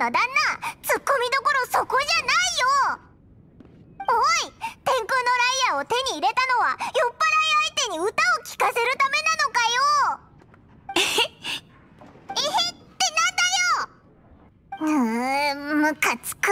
な旦那ツッコミどころそこじゃないよおい天空のライアーを手に入れたのは酔っ払い相手に歌を聴かせるためなのかよえへえへってなんだようーんムカつく